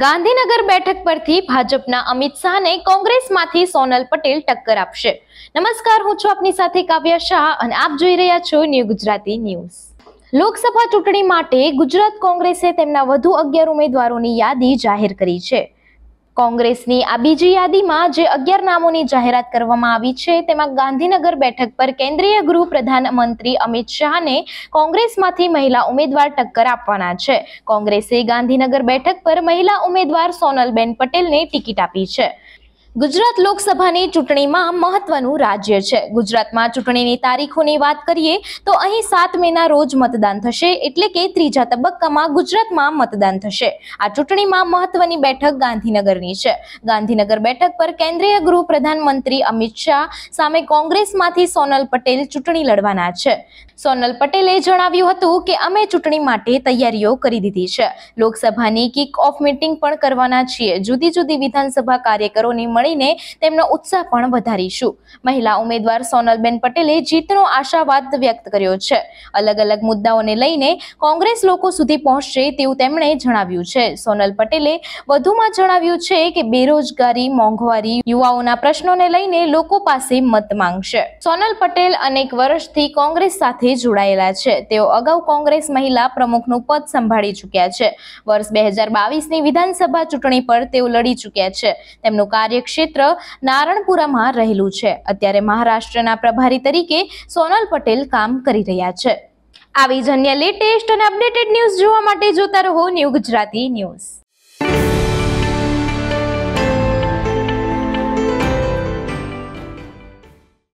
ગાંધીનગર બેઠક પરથી ભાજપના અમિત શાહને કોંગ્રેસમાંથી સોનલ પટેલ ટક્કર આપશે નમસ્કાર હું છું આપની સાથે કાવ્યા શાહ અને આપ જોઈ રહ્યા છો ન્યૂ ગુજરાતી ન્યૂઝ લોકસભા ચૂંટણી માટે ગુજરાત કોંગ્રેસે તેમના વધુ અગિયાર ઉમેદવારોની યાદી જાહેર કરી છે કોંગ્રેસની આ બીજી યાદીમાં જે અગિયાર નામોની જાહેરાત કરવામાં આવી છે તેમાં ગાંધીનગર બેઠક પર કેન્દ્રીય ગૃહ પ્રધાનમંત્રી અમિત શાહને કોંગ્રેસમાંથી મહિલા ઉમેદવાર ટક્કર આપવાના છે કોંગ્રેસે ગાંધીનગર બેઠક પર મહિલા ઉમેદવાર સોનલબેન પટેલને ટિકિટ આપી છે ગુજરાત લોકસભાની ચૂંટણીમાં મહત્વનું રાજ્ય છે ગુજરાતમાં ચૂંટણીની તારીખોની વાત કરીએ તો અહીં સાત મેના રોજ મતદાન થશે એટલે કે ત્રીજા તબક્કામાં ગુજરાતમાં મતદાન થશે આ ચૂંટણીમાં મહત્વની બેઠક ગાંધીનગરની છે ગાંધીનગર બેઠક પર કેન્દ્રીય ગૃહ પ્રધાનમંત્રી અમિત શાહ સામે કોંગ્રેસમાંથી સોનલ પટેલ ચૂંટણી લડવાના છે સોનલ પટેલે જણાવ્યું હતું કે અમે ચૂંટણી માટે તૈયારીઓ કરી દીધી છે લોકસભાની કિક ઓફ મિટિંગ પણ કરવાના છીએ જુદી જુદી વિધાનસભા કાર્યકરોની મળીને તેમનો ઉત્સાહ પણ વધારીશું મહિલા ઉમેદવાર સોનલબેન પટેલે જીતનો આશાવાદ વ્યક્ત કર્યો છે અલગ અલગ મુદ્દાઓને લઈને કોંગ્રેસ લોકો સુધી પહોંચશે તેવું તેમણે જણાવ્યું છે સોનલ પટેલે વધુમાં જણાવ્યું છે કે બેરોજગારી મોંઘવારી યુવાઓના પ્રશ્નોને લઈને લોકો પાસે મત માંગશે સોનલ પટેલ અનેક વર્ષથી કોંગ્રેસ સાથે જોડાયેલા છે તેઓ અગાઉ કોંગ્રેસ મહિલા પ્રમુખનું પદ સંભાળી ચૂક્યા છે વર્ષ બે હજાર બાવીસની વિધાનસભા ચૂંટણી પર તેઓ લડી ચૂક્યા છે તેમનું કાર્યક્ષમ ક્ષેત્ર નારણપુરામાં રહેલું છે અત્યારે મહારાષ્ટ્રના પ્રભારી તરીકે સોનલ પટેલ કામ કરી રહ્યા છે આવી જ અન્ય લેટેસ્ટ અને અપડેટેડ ન્યૂઝ જોવા માટે જોતા રહો ન્યૂ ગુજરાતી ન્યૂઝ